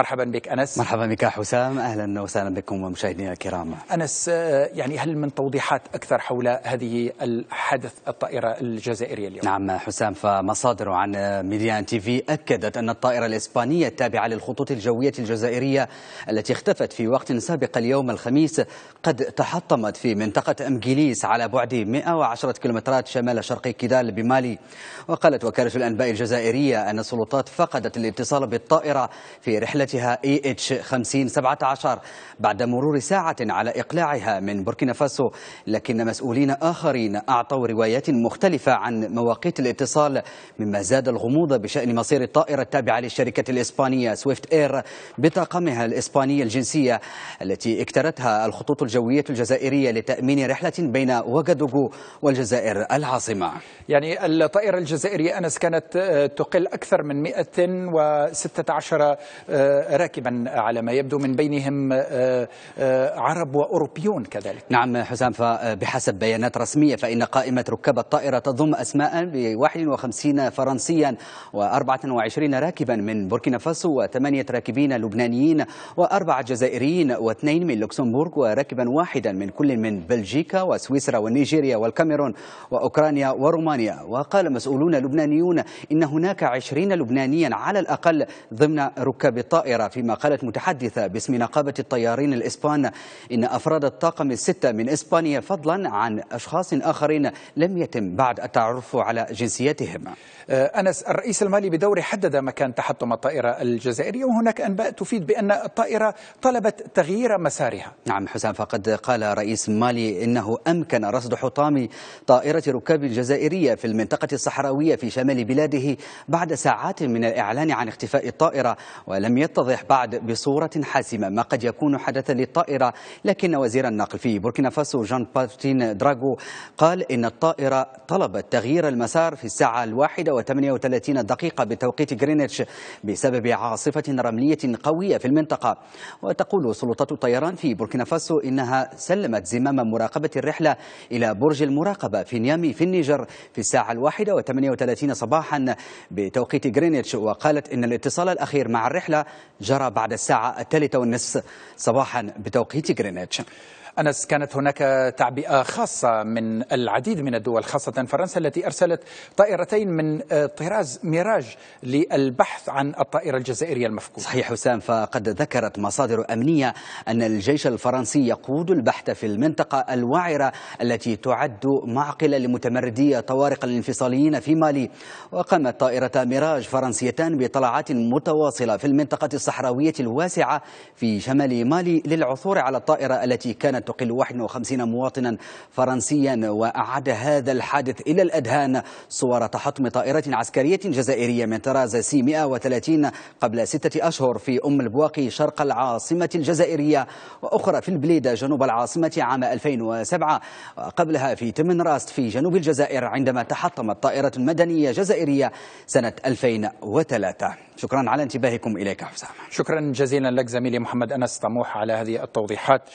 مرحبا بك انس مرحبا بك حسام اهلا وسهلا بكم ومشاهدينا الكرام انس آه، يعني هل من توضيحات اكثر حول هذه الحدث الطائره الجزائريه اليوم نعم حسام فمصادر عن ميديان تي في اكدت ان الطائره الاسبانيه التابعه للخطوط الجويه الجزائريه التي اختفت في وقت سابق اليوم الخميس قد تحطمت في منطقه امجليس على بعد 110 كيلومترات شمال شرق كيدال بمالي وقالت وكاله الانباء الجزائريه ان السلطات فقدت الاتصال بالطائره في رحله سفينتها اي اتش 5017 بعد مرور ساعة على إقلاعها من بوركينا فاسو لكن مسؤولين آخرين أعطوا روايات مختلفة عن مواقيت الاتصال مما زاد الغموض بشأن مصير الطائرة التابعة للشركة الإسبانية سويفت إير بطاقمها الإسباني الجنسية التي اكترتها الخطوط الجوية الجزائرية لتأمين رحلة بين وغادوغو والجزائر العاصمة يعني الطائرة الجزائرية أنس كانت آه، تقل أكثر من 116 راكبا على ما يبدو من بينهم آه، آه، عرب وأوروبيون كذلك نعم حسام فبحسب بيانات رسمية فإن قائمة ركاب الطائرة تضم أسماء ب 51 فرنسيا و24 راكبا من بوركينا فاسو وثمانية راكبين لبنانيين وأربعة جزائريين واثنين من لوكسمبورغ وراكبا واحدا من كل من بلجيكا وسويسرا ونيجيريا والكاميرون وأوكرانيا ورومانيا وقال مسؤولون لبنانيون إن هناك 20 لبنانيا على الأقل ضمن ركاب الطائرة الطائرة فيما قالت متحدثة باسم نقابة الطيارين الإسبان إن أفراد الطاقم الستة من إسبانيا فضلا عن أشخاص آخرين لم يتم بعد التعرف على جنسيتهم آه، أنس الرئيس المالي بدوره حدد مكان تحطم الطائرة الجزائرية وهناك أنباء تفيد بأن الطائرة طلبت تغيير مسارها نعم حسام فقد قال رئيس مالي إنه أمكن رصد حطام طائرة ركاب الجزائرية في المنطقة الصحراوية في شمال بلاده بعد ساعات من الإعلان عن اختفاء الطائرة ولم يطلع يتضح بعد بصورة حاسمة ما قد يكون حدثا للطائرة لكن وزير النقل في بوركينا فاسو جان بارتين دراغو قال إن الطائرة طلبت تغيير المسار في الساعة الواحدة و38 دقيقة بتوقيت غرينتش بسبب عاصفة رملية قوية في المنطقة وتقول سلطات الطيران في بوركينا فاسو إنها سلمت زمام مراقبة الرحلة إلى برج المراقبة في نيامي في النيجر في الساعة الواحدة و38 صباحا بتوقيت غرينتش وقالت إن الاتصال الأخير مع الرحلة جرى بعد الساعة الثالثة والنصف صباحا بتوقيت غرينتش أنس كانت هناك تعبئة خاصة من العديد من الدول خاصة فرنسا التي أرسلت طائرتين من آه، طراز ميراج للبحث عن الطائرة الجزائرية المفقودة صحيح حسام فقد ذكرت مصادر أمنية أن الجيش الفرنسي يقود البحث في المنطقة الوعرة التي تعد معقلة لمتمردي طوارق الانفصاليين في مالي وقامت طائرة ميراج فرنسيتان بطلعات متواصلة في المنطقة الصحراوية الواسعة في شمال مالي للعثور على الطائرة التي كانت تقل 51 مواطنا فرنسيا وأعاد هذا الحادث إلى الأذهان صورة حطم طائرة عسكرية جزائرية من طراز سي 130 قبل ستة أشهر في أم البواقي شرق العاصمة الجزائرية وأخرى في البليدة جنوب العاصمة عام 2007 قبلها في تمن راست في جنوب الجزائر عندما تحطمت طائرة مدنية جزائرية سنة 2003 شكرا على انتباهكم إليك حسام شكرا جزيلا لك زميلي محمد أنس طموح على هذه التوضيحات